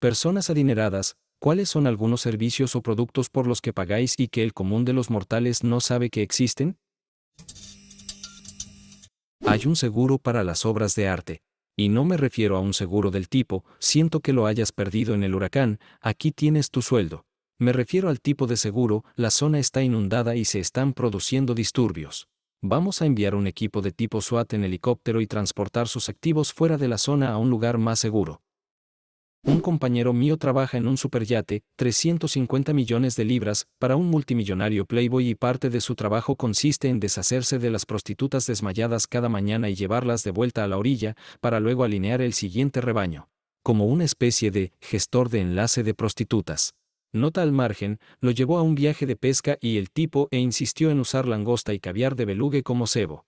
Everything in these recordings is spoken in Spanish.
Personas adineradas, ¿cuáles son algunos servicios o productos por los que pagáis y que el común de los mortales no sabe que existen? Hay un seguro para las obras de arte. Y no me refiero a un seguro del tipo, siento que lo hayas perdido en el huracán, aquí tienes tu sueldo. Me refiero al tipo de seguro, la zona está inundada y se están produciendo disturbios. Vamos a enviar un equipo de tipo SWAT en helicóptero y transportar sus activos fuera de la zona a un lugar más seguro. Un compañero mío trabaja en un superyate, 350 millones de libras, para un multimillonario playboy y parte de su trabajo consiste en deshacerse de las prostitutas desmayadas cada mañana y llevarlas de vuelta a la orilla, para luego alinear el siguiente rebaño. Como una especie de gestor de enlace de prostitutas. Nota al margen, lo llevó a un viaje de pesca y el tipo e insistió en usar langosta y caviar de belugue como cebo.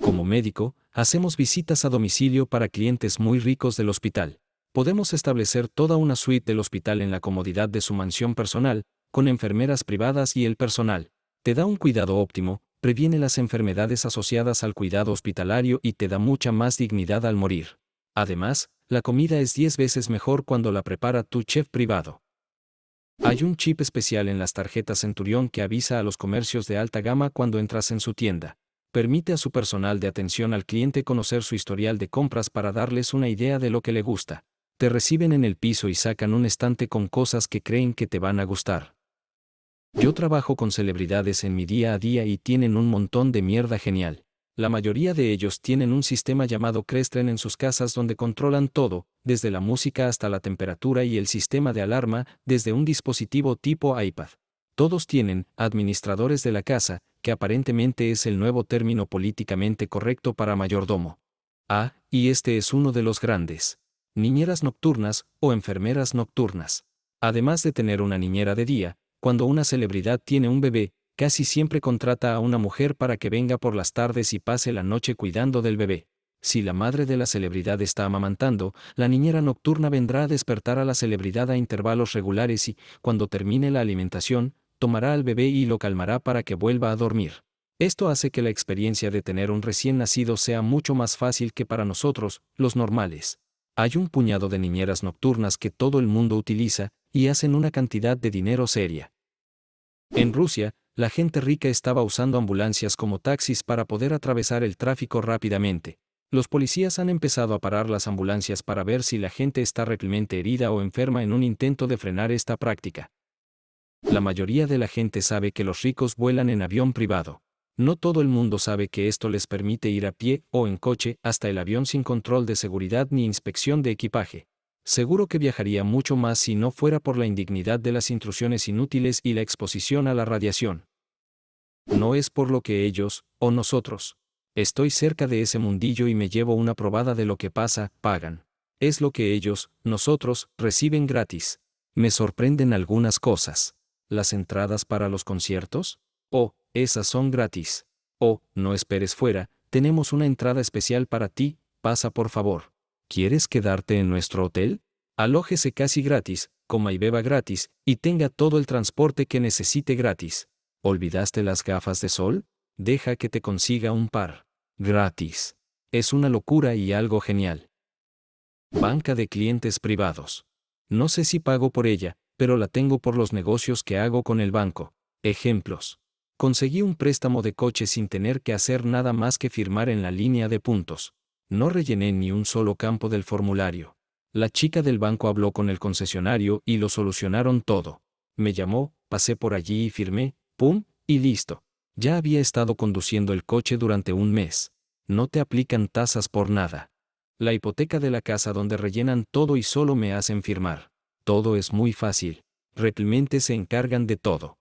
Como médico, hacemos visitas a domicilio para clientes muy ricos del hospital podemos establecer toda una suite del hospital en la comodidad de su mansión personal, con enfermeras privadas y el personal. Te da un cuidado óptimo, previene las enfermedades asociadas al cuidado hospitalario y te da mucha más dignidad al morir. Además, la comida es 10 veces mejor cuando la prepara tu chef privado. Hay un chip especial en las tarjetas Centurión que avisa a los comercios de alta gama cuando entras en su tienda. Permite a su personal de atención al cliente conocer su historial de compras para darles una idea de lo que le gusta te reciben en el piso y sacan un estante con cosas que creen que te van a gustar. Yo trabajo con celebridades en mi día a día y tienen un montón de mierda genial. La mayoría de ellos tienen un sistema llamado Crestren en sus casas donde controlan todo, desde la música hasta la temperatura y el sistema de alarma, desde un dispositivo tipo iPad. Todos tienen administradores de la casa, que aparentemente es el nuevo término políticamente correcto para mayordomo. Ah, y este es uno de los grandes niñeras nocturnas o enfermeras nocturnas. Además de tener una niñera de día, cuando una celebridad tiene un bebé, casi siempre contrata a una mujer para que venga por las tardes y pase la noche cuidando del bebé. Si la madre de la celebridad está amamantando, la niñera nocturna vendrá a despertar a la celebridad a intervalos regulares y, cuando termine la alimentación, tomará al bebé y lo calmará para que vuelva a dormir. Esto hace que la experiencia de tener un recién nacido sea mucho más fácil que para nosotros, los normales. Hay un puñado de niñeras nocturnas que todo el mundo utiliza y hacen una cantidad de dinero seria. En Rusia, la gente rica estaba usando ambulancias como taxis para poder atravesar el tráfico rápidamente. Los policías han empezado a parar las ambulancias para ver si la gente está realmente herida o enferma en un intento de frenar esta práctica. La mayoría de la gente sabe que los ricos vuelan en avión privado. No todo el mundo sabe que esto les permite ir a pie o en coche hasta el avión sin control de seguridad ni inspección de equipaje. Seguro que viajaría mucho más si no fuera por la indignidad de las intrusiones inútiles y la exposición a la radiación. No es por lo que ellos, o nosotros. Estoy cerca de ese mundillo y me llevo una probada de lo que pasa, pagan. Es lo que ellos, nosotros, reciben gratis. Me sorprenden algunas cosas. Las entradas para los conciertos? o... Oh, esas son gratis. Oh, no esperes fuera, tenemos una entrada especial para ti, pasa por favor. ¿Quieres quedarte en nuestro hotel? Alójese casi gratis, coma y beba gratis, y tenga todo el transporte que necesite gratis. ¿Olvidaste las gafas de sol? Deja que te consiga un par. Gratis. Es una locura y algo genial. Banca de clientes privados. No sé si pago por ella, pero la tengo por los negocios que hago con el banco. Ejemplos. Conseguí un préstamo de coche sin tener que hacer nada más que firmar en la línea de puntos. No rellené ni un solo campo del formulario. La chica del banco habló con el concesionario y lo solucionaron todo. Me llamó, pasé por allí y firmé, ¡pum! y listo. Ya había estado conduciendo el coche durante un mes. No te aplican tasas por nada. La hipoteca de la casa donde rellenan todo y solo me hacen firmar. Todo es muy fácil. Replemente se encargan de todo.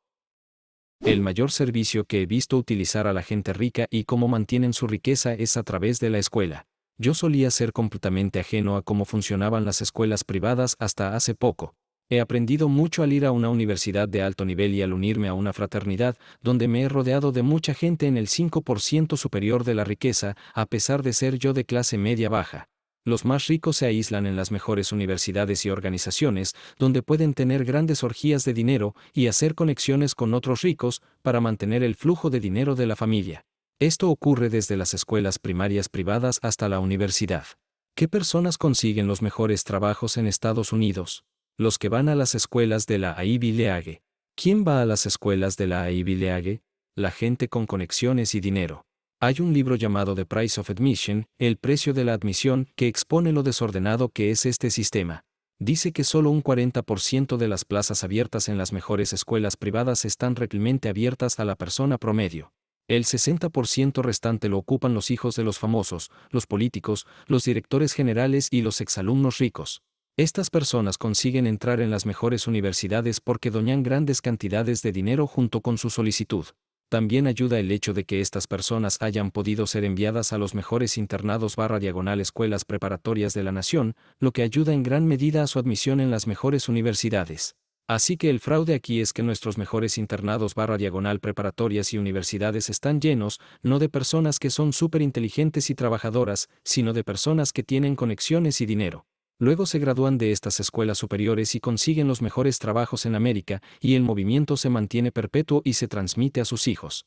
El mayor servicio que he visto utilizar a la gente rica y cómo mantienen su riqueza es a través de la escuela. Yo solía ser completamente ajeno a cómo funcionaban las escuelas privadas hasta hace poco. He aprendido mucho al ir a una universidad de alto nivel y al unirme a una fraternidad, donde me he rodeado de mucha gente en el 5% superior de la riqueza, a pesar de ser yo de clase media baja. Los más ricos se aíslan en las mejores universidades y organizaciones, donde pueden tener grandes orgías de dinero y hacer conexiones con otros ricos para mantener el flujo de dinero de la familia. Esto ocurre desde las escuelas primarias privadas hasta la universidad. ¿Qué personas consiguen los mejores trabajos en Estados Unidos? Los que van a las escuelas de la Ivy League. ¿Quién va a las escuelas de la Ivy League? La gente con conexiones y dinero. Hay un libro llamado The Price of Admission, El precio de la admisión, que expone lo desordenado que es este sistema. Dice que solo un 40% de las plazas abiertas en las mejores escuelas privadas están realmente abiertas a la persona promedio. El 60% restante lo ocupan los hijos de los famosos, los políticos, los directores generales y los exalumnos ricos. Estas personas consiguen entrar en las mejores universidades porque doñan grandes cantidades de dinero junto con su solicitud. También ayuda el hecho de que estas personas hayan podido ser enviadas a los mejores internados barra diagonal escuelas preparatorias de la nación, lo que ayuda en gran medida a su admisión en las mejores universidades. Así que el fraude aquí es que nuestros mejores internados barra diagonal preparatorias y universidades están llenos, no de personas que son súper inteligentes y trabajadoras, sino de personas que tienen conexiones y dinero. Luego se gradúan de estas escuelas superiores y consiguen los mejores trabajos en América, y el movimiento se mantiene perpetuo y se transmite a sus hijos.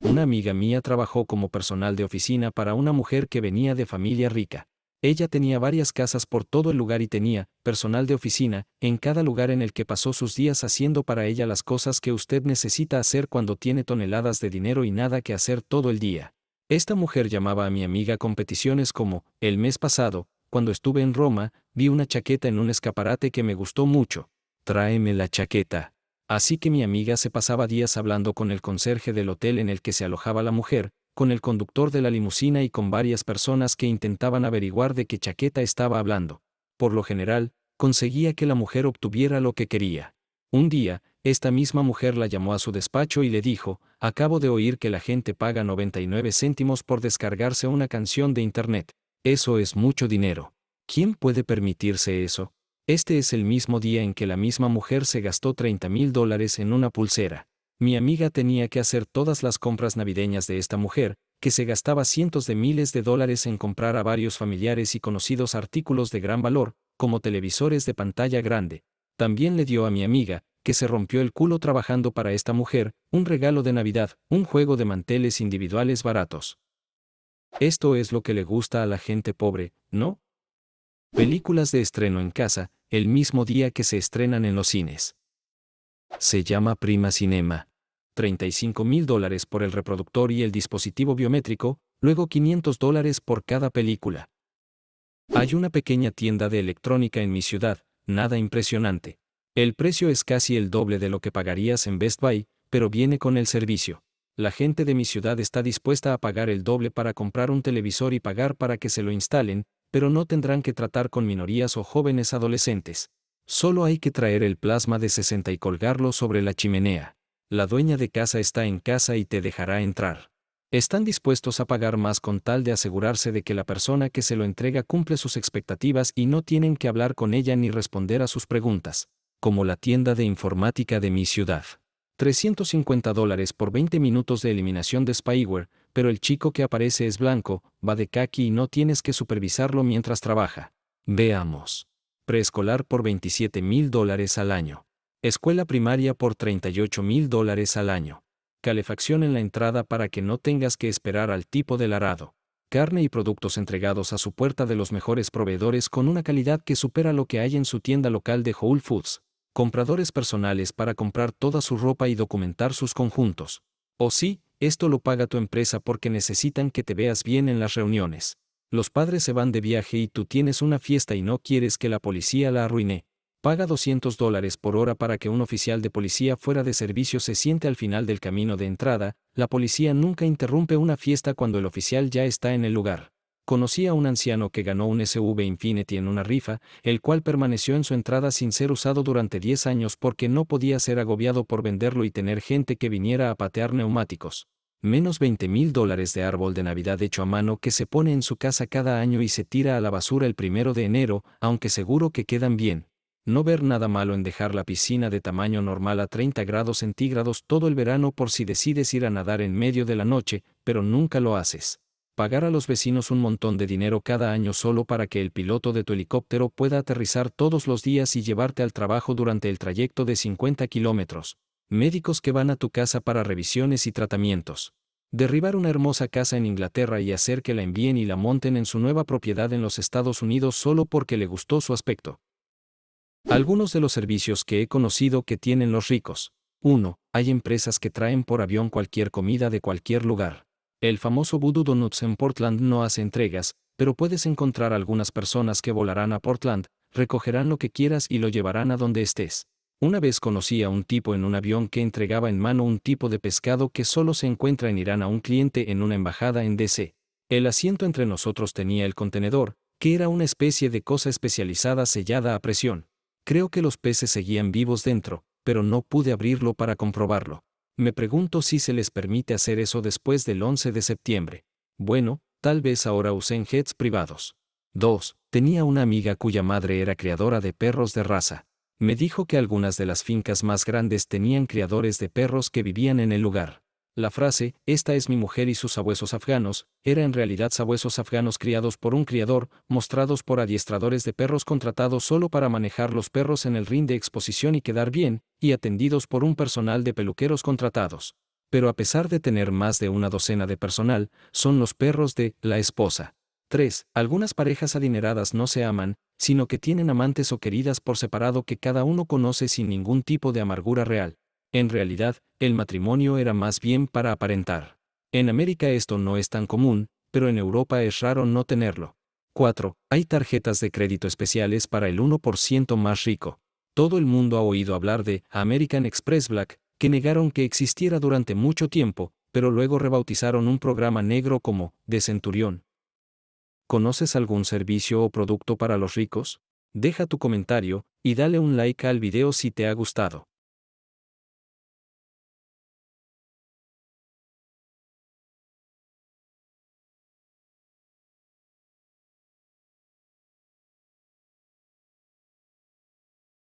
Una amiga mía trabajó como personal de oficina para una mujer que venía de familia rica. Ella tenía varias casas por todo el lugar y tenía personal de oficina en cada lugar en el que pasó sus días haciendo para ella las cosas que usted necesita hacer cuando tiene toneladas de dinero y nada que hacer todo el día. Esta mujer llamaba a mi amiga competiciones como, el mes pasado, cuando estuve en Roma, vi una chaqueta en un escaparate que me gustó mucho. Tráeme la chaqueta. Así que mi amiga se pasaba días hablando con el conserje del hotel en el que se alojaba la mujer, con el conductor de la limusina y con varias personas que intentaban averiguar de qué chaqueta estaba hablando. Por lo general, conseguía que la mujer obtuviera lo que quería. Un día, esta misma mujer la llamó a su despacho y le dijo, acabo de oír que la gente paga 99 céntimos por descargarse una canción de Internet. Eso es mucho dinero. ¿Quién puede permitirse eso? Este es el mismo día en que la misma mujer se gastó 30 mil dólares en una pulsera. Mi amiga tenía que hacer todas las compras navideñas de esta mujer, que se gastaba cientos de miles de dólares en comprar a varios familiares y conocidos artículos de gran valor, como televisores de pantalla grande. También le dio a mi amiga, que se rompió el culo trabajando para esta mujer, un regalo de Navidad, un juego de manteles individuales baratos. Esto es lo que le gusta a la gente pobre, ¿no? Películas de estreno en casa, el mismo día que se estrenan en los cines. Se llama Prima Cinema. 35 mil dólares por el reproductor y el dispositivo biométrico, luego 500 dólares por cada película. Hay una pequeña tienda de electrónica en mi ciudad, nada impresionante. El precio es casi el doble de lo que pagarías en Best Buy, pero viene con el servicio la gente de mi ciudad está dispuesta a pagar el doble para comprar un televisor y pagar para que se lo instalen, pero no tendrán que tratar con minorías o jóvenes adolescentes. Solo hay que traer el plasma de 60 y colgarlo sobre la chimenea. La dueña de casa está en casa y te dejará entrar. Están dispuestos a pagar más con tal de asegurarse de que la persona que se lo entrega cumple sus expectativas y no tienen que hablar con ella ni responder a sus preguntas, como la tienda de informática de mi ciudad. 350 dólares por 20 minutos de eliminación de spyware, pero el chico que aparece es blanco, va de kaki y no tienes que supervisarlo mientras trabaja. Veamos. Preescolar por 27 mil dólares al año. Escuela primaria por 38 mil dólares al año. Calefacción en la entrada para que no tengas que esperar al tipo del arado. Carne y productos entregados a su puerta de los mejores proveedores con una calidad que supera lo que hay en su tienda local de Whole Foods compradores personales para comprar toda su ropa y documentar sus conjuntos. O sí, esto lo paga tu empresa porque necesitan que te veas bien en las reuniones. Los padres se van de viaje y tú tienes una fiesta y no quieres que la policía la arruine. Paga 200 dólares por hora para que un oficial de policía fuera de servicio se siente al final del camino de entrada, la policía nunca interrumpe una fiesta cuando el oficial ya está en el lugar conocí a un anciano que ganó un SV Infinity en una rifa, el cual permaneció en su entrada sin ser usado durante 10 años porque no podía ser agobiado por venderlo y tener gente que viniera a patear neumáticos. Menos 20 mil dólares de árbol de Navidad hecho a mano que se pone en su casa cada año y se tira a la basura el primero de enero, aunque seguro que quedan bien. No ver nada malo en dejar la piscina de tamaño normal a 30 grados centígrados todo el verano por si decides ir a nadar en medio de la noche, pero nunca lo haces pagar a los vecinos un montón de dinero cada año solo para que el piloto de tu helicóptero pueda aterrizar todos los días y llevarte al trabajo durante el trayecto de 50 kilómetros. Médicos que van a tu casa para revisiones y tratamientos. Derribar una hermosa casa en Inglaterra y hacer que la envíen y la monten en su nueva propiedad en los Estados Unidos solo porque le gustó su aspecto. Algunos de los servicios que he conocido que tienen los ricos. 1. Hay empresas que traen por avión cualquier comida de cualquier lugar. El famoso Voodoo Donuts en Portland no hace entregas, pero puedes encontrar algunas personas que volarán a Portland, recogerán lo que quieras y lo llevarán a donde estés. Una vez conocí a un tipo en un avión que entregaba en mano un tipo de pescado que solo se encuentra en Irán a un cliente en una embajada en DC. El asiento entre nosotros tenía el contenedor, que era una especie de cosa especializada sellada a presión. Creo que los peces seguían vivos dentro, pero no pude abrirlo para comprobarlo. Me pregunto si se les permite hacer eso después del 11 de septiembre. Bueno, tal vez ahora usen jets privados. 2. Tenía una amiga cuya madre era criadora de perros de raza. Me dijo que algunas de las fincas más grandes tenían criadores de perros que vivían en el lugar. La frase, esta es mi mujer y sus abuesos afganos, era en realidad sabuesos afganos criados por un criador, mostrados por adiestradores de perros contratados solo para manejar los perros en el ring de exposición y quedar bien, y atendidos por un personal de peluqueros contratados. Pero a pesar de tener más de una docena de personal, son los perros de la esposa. 3. Algunas parejas adineradas no se aman, sino que tienen amantes o queridas por separado que cada uno conoce sin ningún tipo de amargura real. En realidad, el matrimonio era más bien para aparentar. En América esto no es tan común, pero en Europa es raro no tenerlo. 4. Hay tarjetas de crédito especiales para el 1% más rico. Todo el mundo ha oído hablar de American Express Black, que negaron que existiera durante mucho tiempo, pero luego rebautizaron un programa negro como de Centurión. ¿Conoces algún servicio o producto para los ricos? Deja tu comentario y dale un like al video si te ha gustado.